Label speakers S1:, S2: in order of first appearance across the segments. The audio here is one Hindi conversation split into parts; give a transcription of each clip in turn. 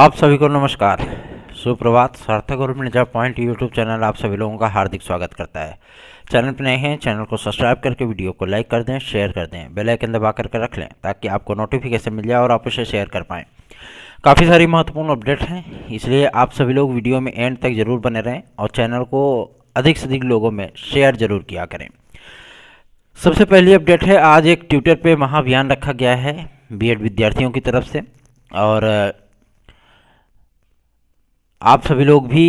S1: आप सभी को नमस्कार सुप्रभात सार्थक और मिर्जा पॉइंट यूट्यूब चैनल आप सभी लोगों का हार्दिक स्वागत करता है चैनल पर नए हैं चैनल को सब्सक्राइब करके वीडियो को लाइक कर दें शेयर कर दें बेल आइकन दबा करके रख लें ताकि आपको नोटिफिकेशन मिल जाए और आप उसे शेयर कर पाएँ काफ़ी सारी महत्वपूर्ण अपडेट हैं इसलिए आप सभी लोग वीडियो में एंड तक ज़रूर बने रहें और चैनल को अधिक से अधिक लोगों में शेयर ज़रूर किया करें सबसे पहली अपडेट है आज एक ट्विटर पर महाअभियान रखा गया है एड विद्यार्थियों की तरफ से और आप सभी लोग भी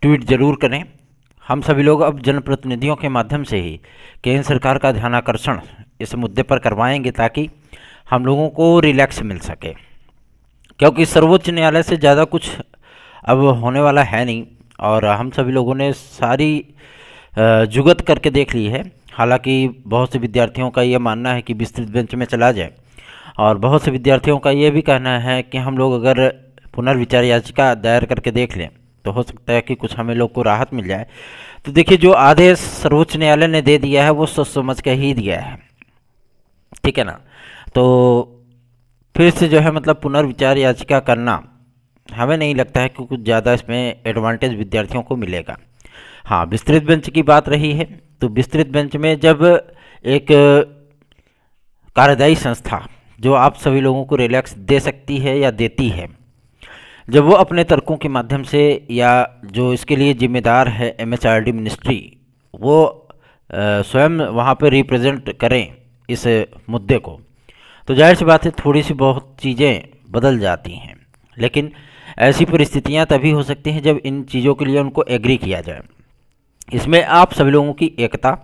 S1: ट्वीट ज़रूर करें हम सभी लोग अब जनप्रतिनिधियों के माध्यम से ही केंद्र सरकार का ध्यान आकर्षण इस मुद्दे पर करवाएंगे ताकि हम लोगों को रिलैक्स मिल सके क्योंकि सर्वोच्च न्यायालय से ज़्यादा कुछ अब होने वाला है नहीं और हम सभी लोगों ने सारी जुगत करके देख ली है हालांकि बहुत से विद्यार्थियों का ये मानना है कि विस्तृत बेंच में चला जाए और बहुत से विद्यार्थियों का ये भी कहना है कि हम लोग अगर पुनर्विचार याचिका दायर करके देख लें तो हो सकता है कि कुछ हमें लोग को राहत मिल जाए तो देखिए जो आदेश सर्वोच्च न्यायालय ने दे दिया है वो सोच समझ के ही दिया है ठीक है ना तो फिर से जो है मतलब पुनर्विचार याचिका करना हमें नहीं लगता है कि कुछ ज़्यादा इसमें एडवांटेज विद्यार्थियों को मिलेगा हाँ विस्तृत बेंच की बात रही है तो विस्तृत बेंच में जब एक कार्यदायी संस्था जो आप सभी लोगों को रिलैक्स दे सकती है या देती है जब वो अपने तर्कों के माध्यम से या जो इसके लिए जिम्मेदार है M H R D ministry वो स्वयं वहाँ पर रिप्रेजेंट करें इस मुद्दे को तो जाहिर सी बात है थोड़ी सी बहुत चीज़ें बदल जाती हैं लेकिन ऐसी परिस्थितियाँ तभी हो सकती हैं जब इन चीज़ों के लिए उनको एग्री किया जाए इसमें आप सभी लोगों की एकता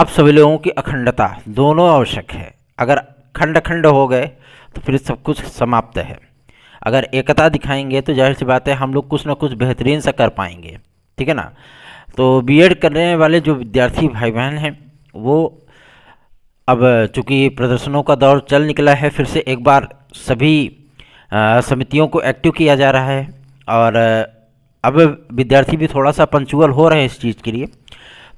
S1: आप सभी लोगों की अखंडता दोनों आवश्यक है अगर खंड खंड हो गए तो फिर सब कुछ समाप्त है अगर एकता दिखाएंगे तो जाहिर सी बात है हम लोग कुछ ना कुछ बेहतरीन सा कर पाएंगे ठीक है ना तो बीएड करने वाले जो विद्यार्थी भाई बहन हैं वो अब चूँकि प्रदर्शनों का दौर चल निकला है फिर से एक बार सभी समितियों को एक्टिव किया जा रहा है और अब विद्यार्थी भी थोड़ा सा पंचुअल हो रहे हैं इस चीज़ के लिए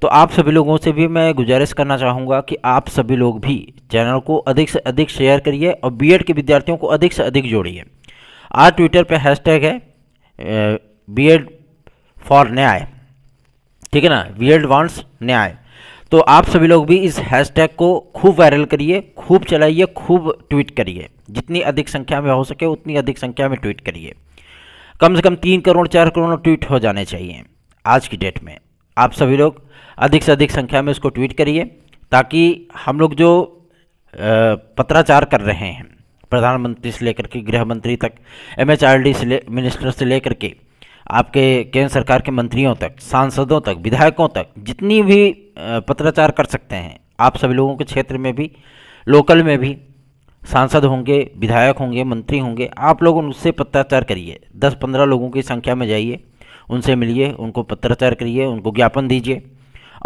S1: तो आप सभी लोगों से भी मैं गुजारिश करना चाहूँगा कि आप सभी लोग भी चैनल को अधिक से अधिक शेयर करिए और बीएड के विद्यार्थियों को अधिक से अधिक जोड़िए आज ट्विटर पे हैशटैग है बी एड फॉर न्याय ठीक है ना बी एड वांट्स न्याय तो आप सभी लोग भी इस हैशटैग को खूब वायरल करिए खूब चलाइए खूब ट्वीट करिए जितनी अधिक संख्या में हो सके उतनी अधिक संख्या में ट्वीट करिए कम से कम तीन करोड़ चार करोड़ ट्वीट हो जाने चाहिए आज की डेट में आप सभी लोग अधिक से अधिक संख्या में इसको ट्वीट करिए ताकि हम लोग जो पत्राचार कर रहे हैं प्रधानमंत्री से लेकर के गृह मंत्री तक एमएचआरडी से ले मिनिस्टर से लेकर के आपके केंद्र सरकार के मंत्रियों तक सांसदों तक विधायकों तक जितनी भी पत्राचार कर सकते हैं आप सभी लोगों के क्षेत्र में भी लोकल में भी सांसद होंगे विधायक होंगे मंत्री होंगे आप लोग उनसे पत्राचार करिए दस पंद्रह लोगों की संख्या में जाइए उनसे मिलिए उनको पत्राचार करिए उनको ज्ञापन दीजिए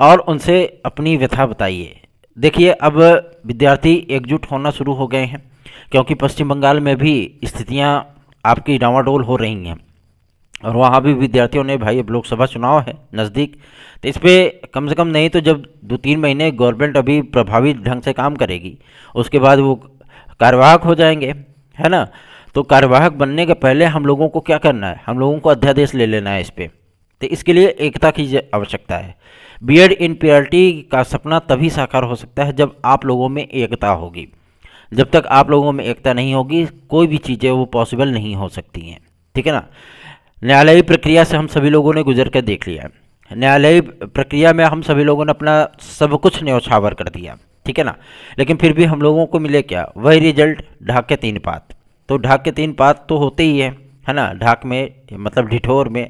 S1: और उनसे अपनी व्यथा बताइए देखिए अब विद्यार्थी एकजुट होना शुरू हो गए हैं क्योंकि पश्चिम बंगाल में भी स्थितियाँ आपकी डावाडोल हो रही हैं और वहाँ भी विद्यार्थियों ने भाई अब लोकसभा चुनाव है नज़दीक तो इस पर कम से कम नहीं तो जब दो तीन महीने गवर्नमेंट अभी प्रभावी ढंग से काम करेगी उसके बाद वो कार्यवाहक हो जाएंगे है ना तो कार्यवाहक बनने के पहले हम लोगों को क्या करना है हम लोगों को अध्यादेश ले लेना है इस पर तो इसके लिए एकता की आवश्यकता है एड इन प्योरिटी का सपना तभी साकार हो सकता है जब आप लोगों में एकता होगी जब तक आप लोगों में एकता नहीं होगी कोई भी चीज़ें वो पॉसिबल नहीं हो सकती हैं ठीक है ना न्यायालयी प्रक्रिया से हम सभी लोगों ने गुजर कर देख लिया न्यायालयी प्रक्रिया में हम सभी लोगों ने अपना सब कुछ न्यौछावर कर दिया ठीक है ना लेकिन फिर भी हम लोगों को मिले क्या वही रिजल्ट ढाक के तीन पात तो ढाक के तीन पात तो होते ही है है ना ढाक में मतलब ढिठोर में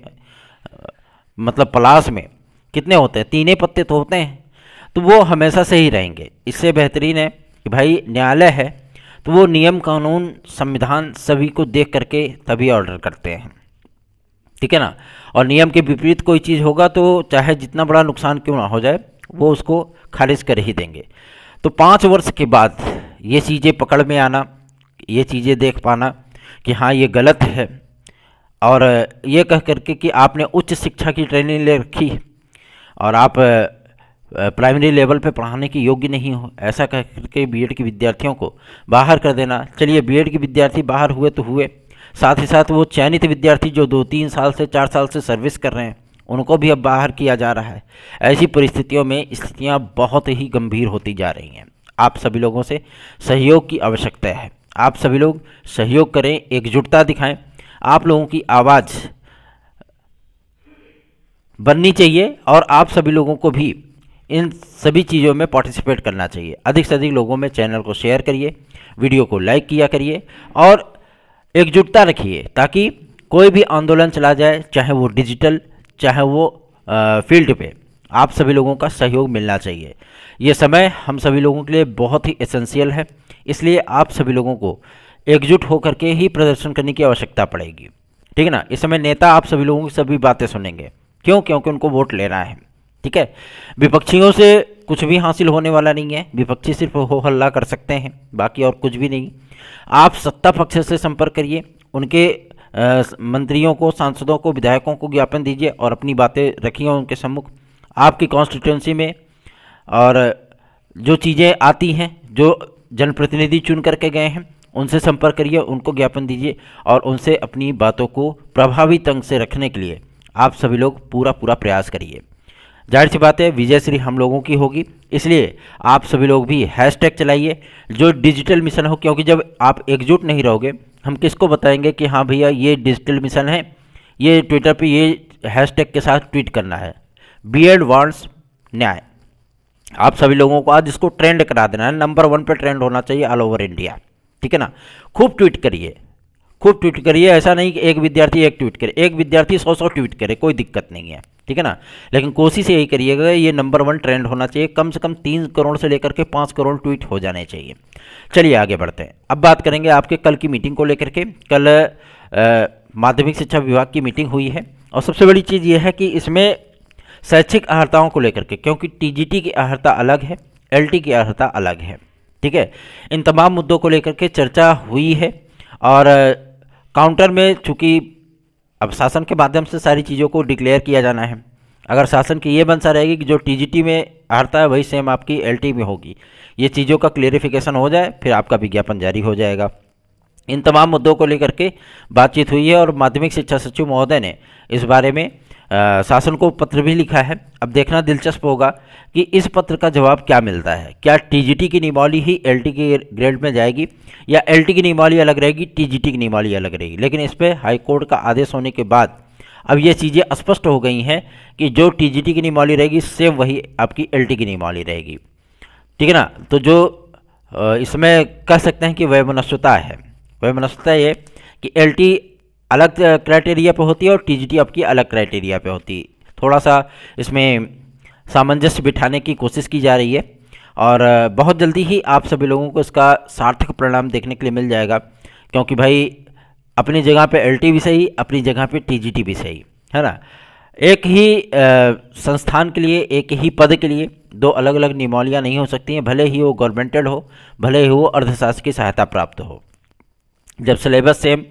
S1: मतलब पलाश में कितने होते हैं तीन पत्ते तो होते हैं तो वो हमेशा से ही रहेंगे इससे बेहतरीन है कि भाई न्यायालय है तो वो नियम कानून संविधान सभी को देख करके तभी ऑर्डर करते हैं ठीक है ना और नियम के विपरीत कोई चीज़ होगा तो चाहे जितना बड़ा नुकसान क्यों ना हो जाए वो उसको खारिज कर ही देंगे तो पाँच वर्ष के बाद ये चीज़ें पकड़ में आना ये चीज़ें देख पाना कि हाँ ये गलत है और ये कह करके कि आपने उच्च शिक्षा की ट्रेनिंग ले रखी और आप प्राइमरी लेवल पे पढ़ाने के योग्य नहीं हो ऐसा कह करके बीएड के विद्यार्थियों को बाहर कर देना चलिए बीएड के विद्यार्थी बाहर हुए तो हुए साथ ही साथ वो चयनित विद्यार्थी जो दो तीन साल से चार साल से सर्विस कर रहे हैं उनको भी अब बाहर किया जा रहा है ऐसी परिस्थितियों में स्थितियाँ बहुत ही गंभीर होती जा रही हैं आप सभी लोगों से सहयोग की आवश्यकता है आप सभी लोग सहयोग करें एकजुटता दिखाएं आप लोगों की आवाज़ बननी चाहिए और आप सभी लोगों को भी इन सभी चीज़ों में पार्टिसिपेट करना चाहिए अधिक से अधिक लोगों में चैनल को शेयर करिए वीडियो को लाइक किया करिए और एकजुटता रखिए ताकि कोई भी आंदोलन चला जाए चाहे वो डिजिटल चाहे वो आ, फील्ड पे आप सभी लोगों का सहयोग मिलना चाहिए ये समय हम सभी लोगों के लिए बहुत ही एसेंशियल है इसलिए आप सभी लोगों को एकजुट होकर के ही प्रदर्शन करने की आवश्यकता पड़ेगी ठीक है ना इस समय नेता आप सभी लोगों की सभी बातें सुनेंगे क्यों क्योंकि उनको वोट लेना है ठीक है विपक्षियों से कुछ भी हासिल होने वाला नहीं है विपक्षी सिर्फ हो हल्ला कर सकते हैं बाकी और कुछ भी नहीं आप सत्ता पक्ष से संपर्क करिए उनके आ, मंत्रियों को सांसदों को विधायकों को ज्ञापन दीजिए और अपनी बातें रखिए उनके सम्मुख आपकी कॉन्स्टिट्यूंसी में और जो चीज़ें आती हैं जो जनप्रतिनिधि चुन करके गए हैं उनसे संपर्क करिए उनको ज्ञापन दीजिए और उनसे अपनी बातों को प्रभावी तंग से रखने के लिए आप सभी लोग पूरा पूरा प्रयास करिए जाहिर सी बात है विजयश्री हम लोगों की होगी इसलिए आप सभी लोग भी हैशटैग चलाइए जो डिजिटल मिशन हो क्योंकि जब आप एकजुट नहीं रहोगे हम किसको बताएंगे कि हाँ भैया ये डिजिटल मिशन है ये ट्विटर पे ये हैशटैग के साथ ट्वीट करना है बी एड वांट्स न्याय आप सभी लोगों को आज इसको ट्रेंड करा देना है नंबर वन पर ट्रेंड होना चाहिए ऑल ओवर इंडिया ठीक है ना खूब ट्वीट करिए खूब ट्वीट करिए ऐसा नहीं कि एक विद्यार्थी एक ट्वीट करे एक विद्यार्थी सौ सौ ट्वीट करे कोई दिक्कत नहीं है ठीक है ना लेकिन कोशिश यही करिएगा ये नंबर वन ट्रेंड होना चाहिए कम से कम तीन करोड़ से लेकर के पाँच करोड़ ट्वीट हो जाने चाहिए चलिए आगे बढ़ते हैं अब बात करेंगे आपके कल की मीटिंग को लेकर के कल माध्यमिक शिक्षा विभाग की मीटिंग हुई है और सबसे बड़ी चीज़ यह है कि इसमें शैक्षिक अर्हताओं को लेकर के क्योंकि टी की अर्हता अलग है एल की अर्हता अलग है ठीक है इन तमाम मुद्दों को लेकर के चर्चा हुई है और काउंटर में चूँकि अब शासन के माध्यम से सारी चीज़ों को डिक्लेयर किया जाना है अगर शासन की ये मंशा रहेगी कि जो टीजीटी में हारता है वही सेम आपकी एलटी में होगी ये चीज़ों का क्लियरिफिकेशन हो जाए फिर आपका विज्ञापन जारी हो जाएगा इन तमाम मुद्दों को लेकर के बातचीत हुई है और माध्यमिक शिक्षा सचिव महोदय ने इस बारे में शासन को पत्र भी लिखा है अब देखना दिलचस्प होगा कि इस पत्र का जवाब क्या मिलता है क्या टीजीटी की नियमावली ही एलटी के ग्रेड में जाएगी या एलटी की नियमावली अलग रहेगी टीजीटी की नियमावली अलग रहेगी लेकिन इस पर हाईकोर्ट का आदेश होने के बाद अब ये चीज़ें स्पष्ट हो गई हैं कि जो टी की नियमावली रहेगी सेम वही आपकी एल की नियमावली रहेगी ठीक है ना तो जो इसमें कह सकते हैं कि मनस्वता है मनस्वता ये कि एलटी अलग क्राइटेरिया पे होती है और टीजीटी आपकी अलग क्राइटेरिया पे होती है थोड़ा सा इसमें सामंजस्य बिठाने की कोशिश की जा रही है और बहुत जल्दी ही आप सभी लोगों को इसका सार्थक परिणाम देखने के लिए मिल जाएगा क्योंकि भाई अपनी जगह पे एल भी सही अपनी जगह पे टी भी सही है ना एक ही आ, संस्थान के लिए एक ही पद के लिए दो अलग अलग निमौलियाँ नहीं हो सकती हैं भले ही वो गवर्नमेंटेड हो भले ही वो अर्थशास्त्र की सहायता प्राप्त हो जब सिलेबस सेम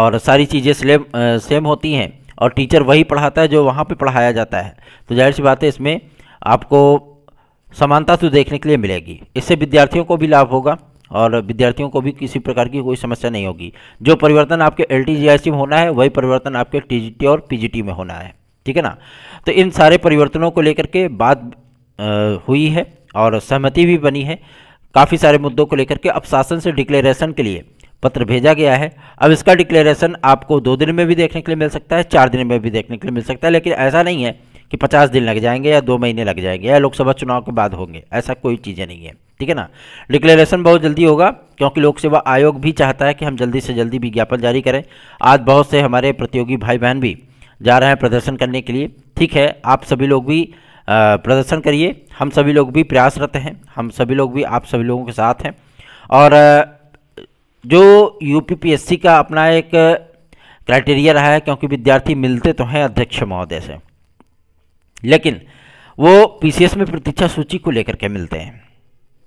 S1: और सारी चीज़ें सेम सेम होती हैं और टीचर वही पढ़ाता है जो वहाँ पे पढ़ाया जाता है तो जाहिर सी बात है इसमें आपको समानता तो देखने के लिए मिलेगी इससे विद्यार्थियों को भी लाभ होगा और विद्यार्थियों को भी किसी प्रकार की कोई समस्या नहीं होगी जो परिवर्तन आपके एल टी में होना है वही परिवर्तन आपके टी और पी में होना है ठीक है ना तो इन सारे परिवर्तनों को लेकर के बात हुई है और सहमति भी बनी है काफ़ी सारे मुद्दों को लेकर के अब शासन से डिक्लेरेशन के लिए पत्र भेजा गया है अब इसका डिक्लेरेशन आपको दो दिन में भी देखने के लिए मिल सकता है चार दिन में भी देखने के लिए मिल सकता है लेकिन ऐसा नहीं है कि पचास दिन लग जाएंगे या दो महीने लग जाएंगे या लोकसभा चुनाव के बाद होंगे ऐसा कोई चीज़ें नहीं है ठीक है ना डिक्लेरेशन बहुत जल्दी होगा क्योंकि लोक सेवा आयोग भी चाहता है कि हम जल्दी से जल्दी विज्ञापन जारी करें आज बहुत से हमारे प्रतियोगी भाई बहन भी जा रहे हैं प्रदर्शन करने के लिए ठीक है आप सभी लोग भी प्रदर्शन करिए हम सभी लोग भी प्रयासरत हैं हम सभी लोग भी आप सभी लोगों के साथ हैं और जो यूपीपीएससी का अपना एक क्राइटेरिया रहा है क्योंकि विद्यार्थी मिलते तो हैं अध्यक्ष महोदय से लेकिन वो पीसीएस में प्रतीक्षा सूची को लेकर के मिलते हैं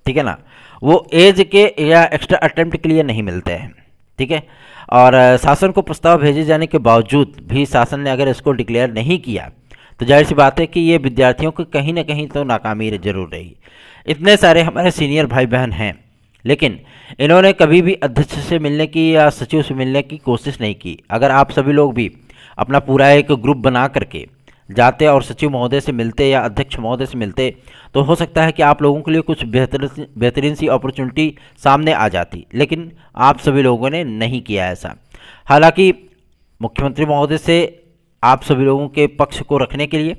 S1: ठीक है ना वो एज के या एक्स्ट्रा अटेम्प्ट के लिए नहीं मिलते हैं ठीक है और शासन को प्रस्ताव भेजे जाने के बावजूद भी शासन ने अगर इसको डिक्लेयर नहीं किया तो जाहिर सी बात है कि ये विद्यार्थियों की कहीं ना कहीं तो नाकामी जरूर रही इतने सारे हमारे सीनियर भाई बहन हैं लेकिन इन्होंने कभी भी अध्यक्ष से मिलने की या सचिव से मिलने की कोशिश नहीं की अगर आप सभी लोग भी अपना पूरा एक ग्रुप बना करके जाते और सचिव महोदय से मिलते या अध्यक्ष महोदय से मिलते तो हो सकता है कि आप लोगों के लिए कुछ बेहतर बेहतरीन सी अपॉर्चुनिटी सामने आ जाती लेकिन आप सभी लोगों ने नहीं किया ऐसा हालांकि मुख्यमंत्री महोदय से आप सभी लोगों के पक्ष को रखने के लिए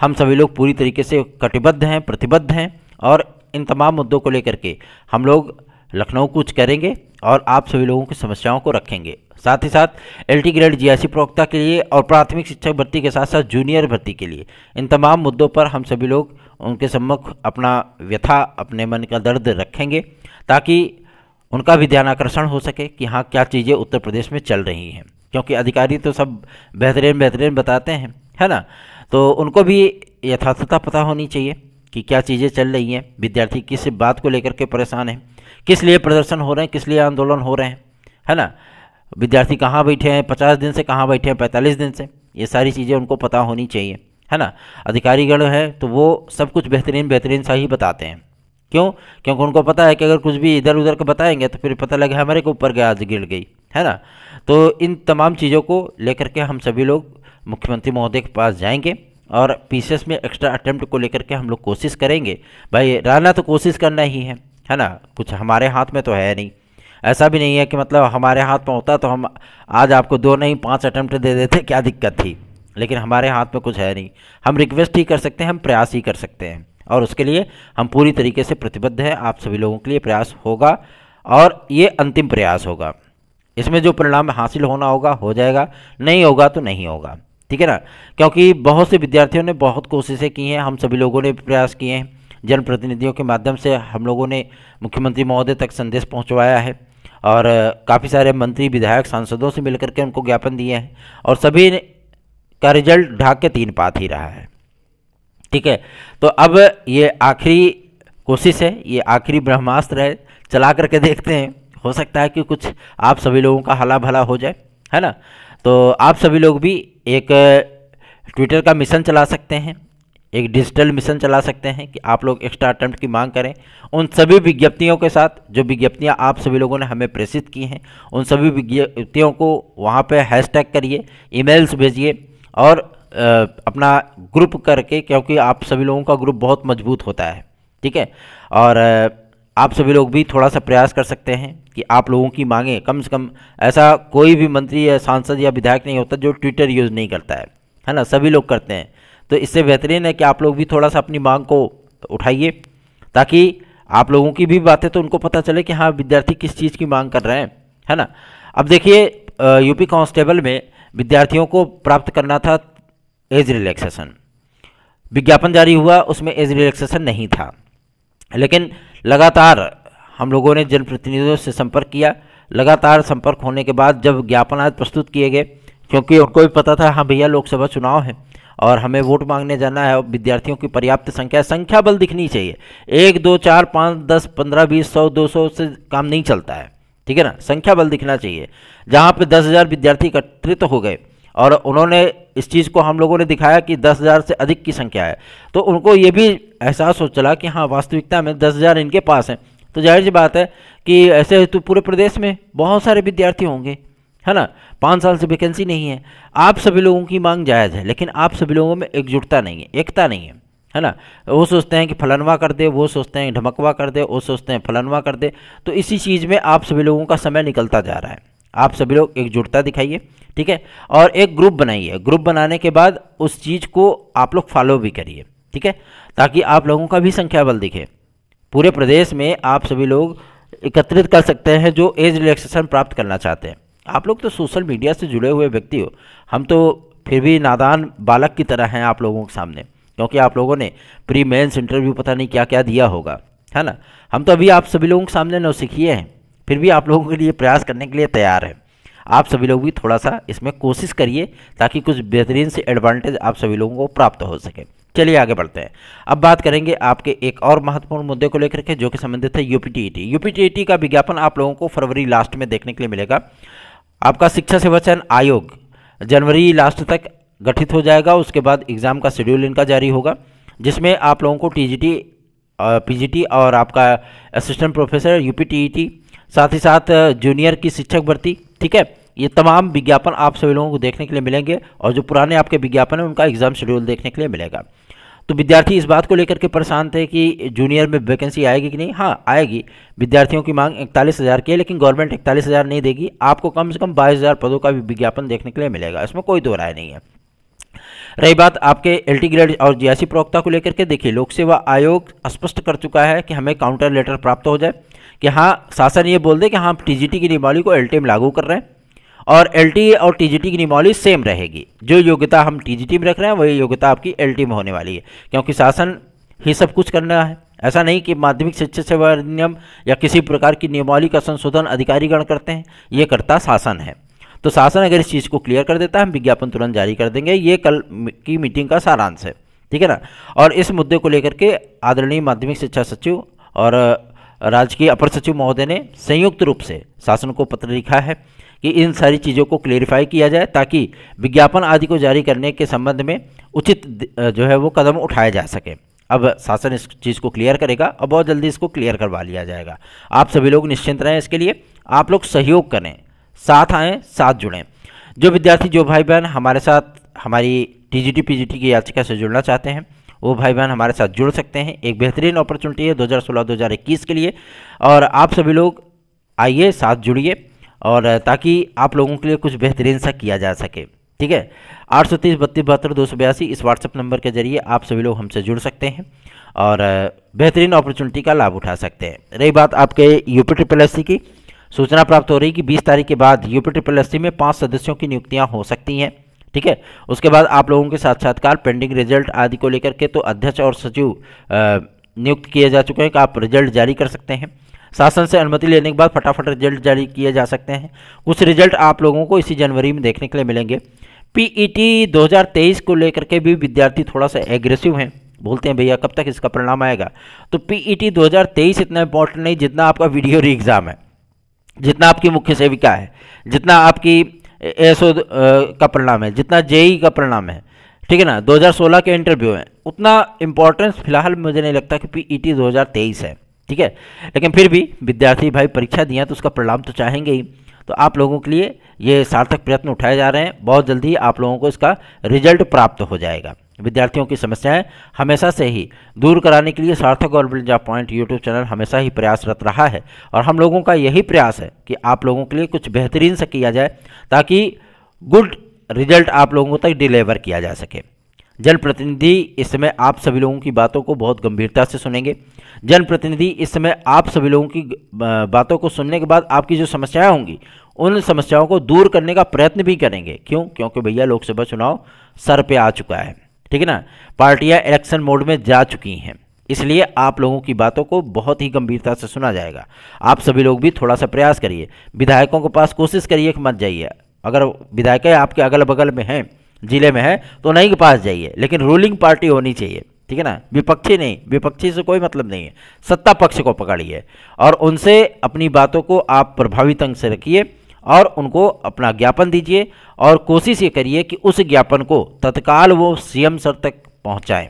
S1: हम सभी लोग पूरी तरीके से कटिबद्ध हैं प्रतिबद्ध हैं और इन तमाम मुद्दों को लेकर के हम लोग लखनऊ कूच करेंगे और आप सभी लोगों की समस्याओं को रखेंगे साथ ही साथ एल टी ग्रेड जी प्रवक्ता के लिए और प्राथमिक शिक्षक भर्ती के साथ साथ जूनियर भर्ती के लिए इन तमाम मुद्दों पर हम सभी लोग उनके सम्मुख अपना व्यथा अपने मन का दर्द रखेंगे ताकि उनका भी ध्यान आकर्षण हो सके कि हाँ क्या चीज़ें उत्तर प्रदेश में चल रही हैं क्योंकि अधिकारी तो सब बेहतरीन बेहतरीन बताते हैं है ना तो उनको भी यथार्थता पता होनी चाहिए कि क्या चीज़ें चल रही हैं विद्यार्थी किस बात को लेकर के परेशान हैं किस लिए प्रदर्शन हो रहे हैं किस लिए आंदोलन हो रहे हैं है ना विद्यार्थी कहाँ बैठे हैं पचास दिन से कहाँ बैठे हैं पैंतालीस दिन से ये सारी चीज़ें उनको पता होनी चाहिए है ना अधिकारीगण है तो वो सब कुछ बेहतरीन बेहतरीन सा ही बताते हैं क्यों क्योंकि उनको पता है कि अगर कुछ भी इधर उधर के बताएंगे तो फिर पता लगे हमारे के ऊपर गया आज गिर गई है ना तो इन तमाम चीज़ों को लेकर के हम सभी लोग मुख्यमंत्री महोदय के पास जाएंगे और पीसीएस में एक्स्ट्रा अटैम्प्ट को लेकर के हम लोग कोशिश करेंगे भाई रहना तो कोशिश करना ही है है ना कुछ हमारे हाथ में तो है नहीं ऐसा भी नहीं है कि मतलब हमारे हाथ में होता तो हम आज आपको दो नहीं पांच अटैम्प्ट दे देते क्या दिक्कत थी लेकिन हमारे हाथ में कुछ है नहीं हम रिक्वेस्ट ही कर सकते हैं हम प्रयास ही कर सकते हैं और उसके लिए हम पूरी तरीके से प्रतिबद्ध हैं आप सभी लोगों के लिए प्रयास होगा और ये अंतिम प्रयास होगा इसमें जो परिणाम हासिल होना होगा हो जाएगा नहीं होगा तो नहीं होगा ठीक है ना क्योंकि बहुत से विद्यार्थियों ने बहुत कोशिशें की हैं हम सभी लोगों ने प्रयास किए हैं जनप्रतिनिधियों के माध्यम से हम लोगों ने मुख्यमंत्री महोदय तक संदेश पहुंचवाया है और काफ़ी सारे मंत्री विधायक सांसदों से मिलकर के उनको ज्ञापन दिए हैं और सभी का रिजल्ट ढाक के तीन पात ही रहा है ठीक है तो अब ये आखिरी कोशिश है ये आखिरी ब्रह्मास्त्र है चला करके देखते हैं हो सकता है कि कुछ आप सभी लोगों का हला भला हो जाए है ना तो आप सभी लोग भी एक ट्विटर का मिशन चला सकते हैं एक डिजिटल मिशन चला सकते हैं कि आप लोग एक्स्ट्रा अटैम्प्ट की मांग करें उन सभी विज्ञप्तियों के साथ जो विज्ञप्तियां आप सभी लोगों ने हमें प्रेषित की हैं उन सभी विज्ञप्तियों को वहाँ पे हैशटैग करिए ईमेल्स भेजिए और अपना ग्रुप करके क्योंकि आप सभी लोगों का ग्रुप बहुत मजबूत होता है ठीक है और आप सभी लोग भी थोड़ा सा प्रयास कर सकते हैं कि आप लोगों की मांगें कम से कम ऐसा कोई भी मंत्री या सांसद या विधायक नहीं होता जो ट्विटर यूज़ नहीं करता है है ना सभी लोग करते हैं तो इससे बेहतरीन है कि आप लोग भी थोड़ा सा अपनी मांग को उठाइए ताकि आप लोगों की भी बातें तो उनको पता चले कि हाँ विद्यार्थी किस चीज़ की मांग कर रहे हैं है ना अब देखिए यूपी कांस्टेबल में विद्यार्थियों को प्राप्त करना था एज रिलैक्सेशन विज्ञापन जारी हुआ उसमें एज रिलैक्सेशन नहीं था लेकिन लगातार हम लोगों ने जनप्रतिनिधियों से संपर्क किया लगातार संपर्क होने के बाद जब ज्ञापन आज प्रस्तुत किए गए क्योंकि उनको भी पता था हाँ भैया लोकसभा चुनाव है और हमें वोट मांगने जाना है विद्यार्थियों की पर्याप्त संख्या संख्या बल दिखनी चाहिए एक दो चार पाँच दस पंद्रह बीस सौ दो सौ से काम नहीं चलता है ठीक है ना संख्या बल दिखना चाहिए जहाँ पर दस हज़ार विद्यार्थी एकत्रित हो गए और उन्होंने इस चीज़ को हम लोगों ने दिखाया कि दस हज़ार से अधिक की संख्या है तो उनको ये भी एहसास हो चला कि हाँ वास्तविकता में दस हज़ार इनके पास हैं तो जाहिर सी बात है कि ऐसे तो पूरे प्रदेश में बहुत सारे विद्यार्थी होंगे है ना पाँच साल से वैकेंसी नहीं है आप सभी लोगों की मांग जायज़ है लेकिन आप सभी लोगों में एकजुटता नहीं है एकता नहीं है है ना वो सोचते हैं कि फलनवा कर दे वो सोचते हैं ढमकवा कर दे वो सोचते हैं फलनवा कर दे तो इसी चीज़ में आप सभी लोगों का समय निकलता जा रहा है आप सभी लोग एकजुटता दिखाइए ठीक है और एक ग्रुप बनाइए ग्रुप बनाने के बाद उस चीज़ को आप लोग फॉलो भी करिए ठीक है ताकि आप लोगों का भी संख्या बल दिखे पूरे प्रदेश में आप सभी लोग एकत्रित कर सकते हैं जो एज रिलैक्सेशन प्राप्त करना चाहते हैं आप लोग तो सोशल मीडिया से जुड़े हुए व्यक्ति हो हम तो फिर भी नादान बालक की तरह हैं आप लोगों के सामने क्योंकि आप लोगों ने प्री मेंस इंटरव्यू पता नहीं क्या क्या दिया होगा है ना हम तो अभी आप सभी लोगों के सामने सीखिए हैं फिर भी आप लोगों के लिए प्रयास करने के लिए तैयार हैं आप सभी लोग भी थोड़ा सा इसमें कोशिश करिए ताकि कुछ बेहतरीन से एडवांटेज आप सभी लोगों को प्राप्त हो सके चलिए आगे बढ़ते हैं अब बात करेंगे आपके एक और महत्वपूर्ण मुद्दे को लेकर के जो कि संबंधित है यूपीटीईटी यूपीटीईटी e e का विज्ञापन आप लोगों को फरवरी लास्ट में देखने के लिए मिलेगा आपका शिक्षा सेवा चयन आयोग जनवरी लास्ट तक गठित हो जाएगा उसके बाद एग्ज़ाम का शेड्यूल इनका जारी होगा जिसमें आप लोगों को टीजीटी पीजीटी और आपका असिस्टेंट प्रोफेसर यूपीटीईटी साथ ही साथ जूनियर की शिक्षक भर्ती ठीक है ये तमाम विज्ञापन आप सभी लोगों को देखने के लिए मिलेंगे और जो पुराने आपके विज्ञापन हैं उनका एग्ज़ाम शेड्यूल देखने के लिए मिलेगा तो विद्यार्थी इस बात को लेकर के परेशान थे कि जूनियर में वैकेंसी आएगी कि नहीं हाँ आएगी विद्यार्थियों की मांग इकतालीस हज़ार की है लेकिन गवर्नमेंट इकतालीस हज़ार नहीं देगी आपको कम से कम बाईस हज़ार पदों का भी विज्ञापन देखने के लिए मिलेगा इसमें कोई दो राय नहीं है रही बात आपके एल ग्रेड और जीआईसी प्रवक्ता को लेकर के देखिए लोक सेवा आयोग स्पष्ट कर चुका है कि हमें काउंटर लेटर प्राप्त हो जाए कि हाँ शासन ये बोल दे कि हाँ टी की नियमावली को एम लागू कर रहे हैं और एल e और टी की नियमावली सेम रहेगी जो योग्यता हम टी में रख रहे हैं वही योग्यता आपकी एल e में होने वाली है क्योंकि शासन ही सब कुछ करना है ऐसा नहीं कि माध्यमिक शिक्षा सेवा अधिनियम या किसी प्रकार की नियमावली का संशोधन अधिकारीगण करते हैं ये करता शासन है तो शासन अगर इस चीज़ को क्लियर कर देता है हम विज्ञापन तुरंत जारी कर देंगे ये कल की मीटिंग का सारांश है ठीक है ना और इस मुद्दे को लेकर के आदरणीय माध्यमिक शिक्षा सचिव और राज्य के अपर सचिव महोदय ने संयुक्त रूप से शासन को पत्र लिखा है कि इन सारी चीज़ों को क्लेरिफाई किया जाए ताकि विज्ञापन आदि को जारी करने के संबंध में उचित जो है वो कदम उठाया जा सके अब शासन इस चीज़ को क्लियर करेगा और बहुत जल्दी इसको क्लियर करवा लिया जाएगा आप सभी लोग निश्चिंत रहें इसके लिए आप लोग सहयोग करें साथ आएँ साथ जुड़ें जो विद्यार्थी जो भाई बहन हमारे साथ हमारी टीजीटी पीजीटी की याचिका से जुड़ना चाहते हैं वो भाई बहन हमारे साथ जुड़ सकते हैं एक बेहतरीन अपॉर्चुनिटी है 2016-2021 के लिए और आप सभी लोग आइए साथ जुड़िए और ताकि आप लोगों के लिए कुछ बेहतरीन सा किया जा सके ठीक है आठ सौ तीस बत्तीस बहत्तर दो सौ बयासी इस व्हाट्सअप नंबर के जरिए आप सभी लोग हमसे जुड़ सकते हैं और बेहतरीन अपॉर्चुनिटी का लाभ उठा सकते हैं रही बात आपके यूपी ट्रिपल एस सी की सूचना प्राप्त हो रही कि बीस तारीख के बाद यूपी ट्रिपल एस सी में पाँच सदस्यों की नियुक्तियाँ हो सकती हैं ठीक है उसके बाद आप लोगों के साक्षात्कार पेंडिंग रिजल्ट आदि को लेकर के तो अध्यक्ष और सचिव नियुक्त किए जा चुके हैं कि आप रिजल्ट जारी कर सकते हैं शासन से अनुमति लेने के बाद फटाफट रिजल्ट जारी किए जा सकते हैं कुछ रिजल्ट आप लोगों को इसी जनवरी में देखने के लिए मिलेंगे पीईटी e 2023 को लेकर के भी विद्यार्थी थोड़ा सा एग्रेसिव हैं बोलते हैं भैया कब तक इसका परिणाम आएगा तो पीईटी e 2023 इतना इंपॉर्टेंट नहीं जितना आपका वीडियो री एग्ज़ाम है जितना आपकी मुख्य सेविका है जितना आपकी एसओ का परिणाम है जितना जेई e का परिणाम है ठीक है ना 2016 के इंटरव्यू हैं उतना इम्पोर्टेंस फिलहाल मुझे नहीं लगता कि पी ई है ठीक है लेकिन फिर भी विद्यार्थी भाई परीक्षा दिया तो उसका परिणाम तो चाहेंगे ही तो आप लोगों के लिए ये सार्थक प्रयत्न उठाए जा रहे हैं बहुत जल्दी आप लोगों को इसका रिजल्ट प्राप्त हो जाएगा विद्यार्थियों की समस्याएं हमेशा से ही दूर कराने के लिए सार्थक और बिल्जा पॉइंट यूट्यूब चैनल हमेशा ही प्रयासरत रहा है और हम लोगों का यही प्रयास है कि आप लोगों के लिए कुछ बेहतरीन से किया जाए ताकि गुड रिजल्ट आप लोगों तक डिलीवर किया जा सके जनप्रतिनिधि इस समय आप सभी लोगों की बातों को बहुत गंभीरता से सुनेंगे जनप्रतिनिधि इस समय आप सभी लोगों की बातों को सुनने के बाद आपकी जो समस्याएं होंगी उन समस्याओं को दूर करने का प्रयत्न भी करेंगे क्यों क्योंकि भैया लोकसभा चुनाव सर पे आ चुका है ठीक है ना पार्टियां इलेक्शन मोड में जा चुकी हैं इसलिए आप लोगों की बातों को बहुत ही गंभीरता से सुना जाएगा आप सभी लोग भी थोड़ा सा प्रयास करिए विधायकों के पास कोशिश करिए कि मत जाइए अगर विधायकें आपके अगल बगल में हैं ज़िले में है तो नहीं के पास जाइए लेकिन रूलिंग पार्टी होनी चाहिए ठीक है ना विपक्षी नहीं विपक्षी से कोई मतलब नहीं है सत्ता पक्ष को पकड़िए और उनसे अपनी बातों को आप प्रभावी ढंग से रखिए और उनको अपना ज्ञापन दीजिए और कोशिश ये करिए कि उस ज्ञापन को तत्काल वो सीएम सर तक पहुँचाएँ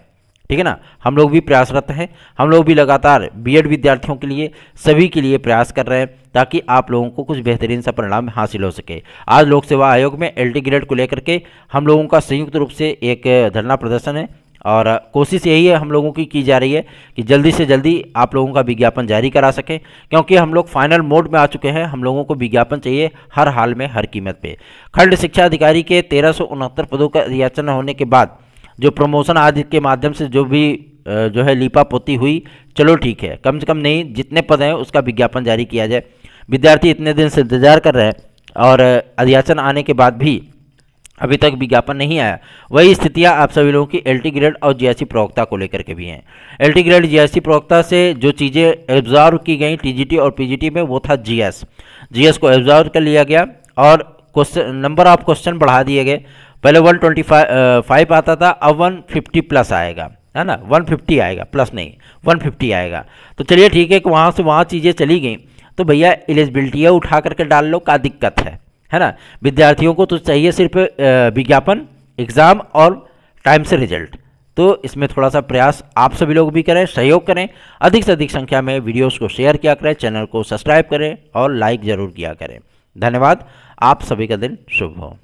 S1: ठीक है ना हम लोग भी प्रयासरत हैं हम लोग भी लगातार बीएड विद्यार्थियों के लिए सभी के लिए प्रयास कर रहे हैं ताकि आप लोगों को कुछ बेहतरीन सा परिणाम हासिल हो सके आज लोक सेवा आयोग में एल ग्रेड को लेकर के हम लोगों का संयुक्त रूप से एक धरना प्रदर्शन है और कोशिश यही है हम लोगों की की जा रही है कि जल्दी से जल्दी आप लोगों का विज्ञापन जारी करा सकें क्योंकि हम लोग फाइनल मोड में आ चुके हैं हम लोगों को विज्ञापन चाहिए हर हाल में हर कीमत पे खंड शिक्षा अधिकारी के तेरह पदों का याचना होने के बाद जो प्रमोशन आदि के माध्यम से जो भी जो है लिपा पोती हुई चलो ठीक है कम से कम नहीं जितने पद हैं उसका विज्ञापन जारी किया जाए विद्यार्थी इतने दिन से इंतजार कर रहे हैं और अध्याचन आने के बाद भी अभी तक विज्ञापन नहीं आया वही स्थितियां आप सभी लोगों की एलटी ग्रेड और जीएसटी प्रवक्ता को लेकर के भी हैं एलटी ग्रेड जीएसटी प्रवक्ता से जो चीज़ें एब्जॉर्व की गई टीजीटी और पीजीटी में वो था जीएस जीएस को एब्जॉर्व कर लिया गया और क्वेश्चन नंबर ऑफ क्वेश्चन बढ़ा दिए गए पहले वन ट्वेंटी फाइव आता था अब वन फिफ्टी प्लस आएगा है ना वन फिफ्टी आएगा प्लस नहीं वन फिफ्टी आएगा तो चलिए ठीक है कि वहाँ से वहाँ चीज़ें चली गई तो भैया एलिजिबिलिटियाँ उठा करके डाल लो का दिक्कत है है ना विद्यार्थियों को तो चाहिए सिर्फ विज्ञापन एग्ज़ाम और टाइम से रिजल्ट तो इसमें थोड़ा सा प्रयास आप सभी लोग भी करें सहयोग करें अधिक से अधिक संख्या में वीडियोस को शेयर किया करें चैनल को सब्सक्राइब करें और लाइक ज़रूर किया करें धन्यवाद आप सभी का दिन शुभ हो